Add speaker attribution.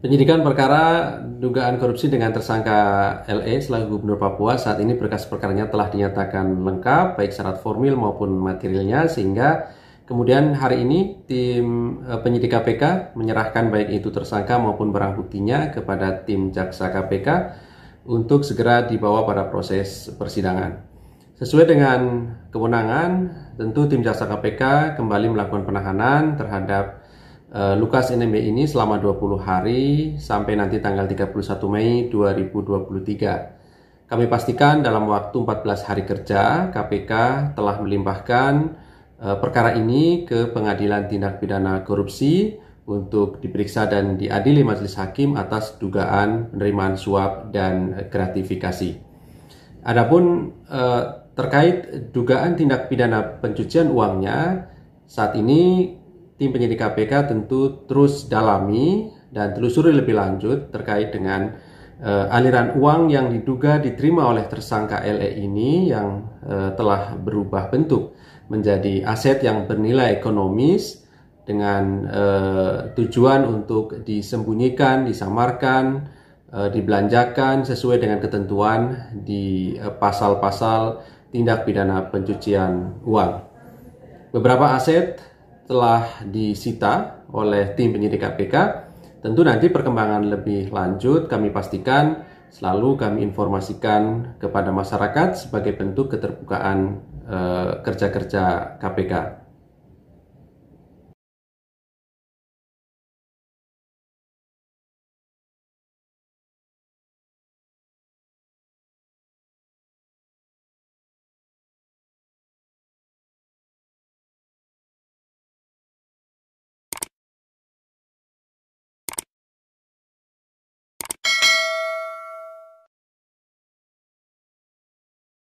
Speaker 1: Penyidikan perkara dugaan korupsi dengan tersangka LE selaku Gubernur Papua saat ini berkas perkaranya telah dinyatakan lengkap baik syarat formil maupun materialnya sehingga kemudian hari ini tim eh, penyidik KPK menyerahkan baik itu tersangka maupun barang buktinya kepada tim jaksa KPK untuk segera dibawa pada proses persidangan. Sesuai dengan kewenangan, tentu tim jaksa KPK kembali melakukan penahanan terhadap Eh, Lukas NMB ini selama 20 hari sampai nanti tanggal 31 Mei 2023. Kami pastikan dalam waktu 14 hari kerja KPK telah melimpahkan eh, perkara ini ke Pengadilan Tindak Pidana Korupsi untuk diperiksa dan diadili majelis hakim atas dugaan penerimaan suap dan gratifikasi. Adapun eh, terkait dugaan tindak pidana pencucian uangnya, saat ini tim penyidik KPK tentu terus dalami dan telusuri lebih lanjut terkait dengan uh, aliran uang yang diduga diterima oleh tersangka LE ini yang uh, telah berubah bentuk menjadi aset yang bernilai ekonomis dengan uh, tujuan untuk disembunyikan, disamarkan, uh, dibelanjakan sesuai dengan ketentuan di pasal-pasal uh, pasal -pasal tindak pidana pencucian uang. Beberapa aset telah disita oleh tim penyidik KPK. Tentu nanti perkembangan lebih lanjut kami pastikan selalu kami informasikan kepada masyarakat sebagai bentuk keterbukaan eh, kerja-kerja kerja -kerja KPK.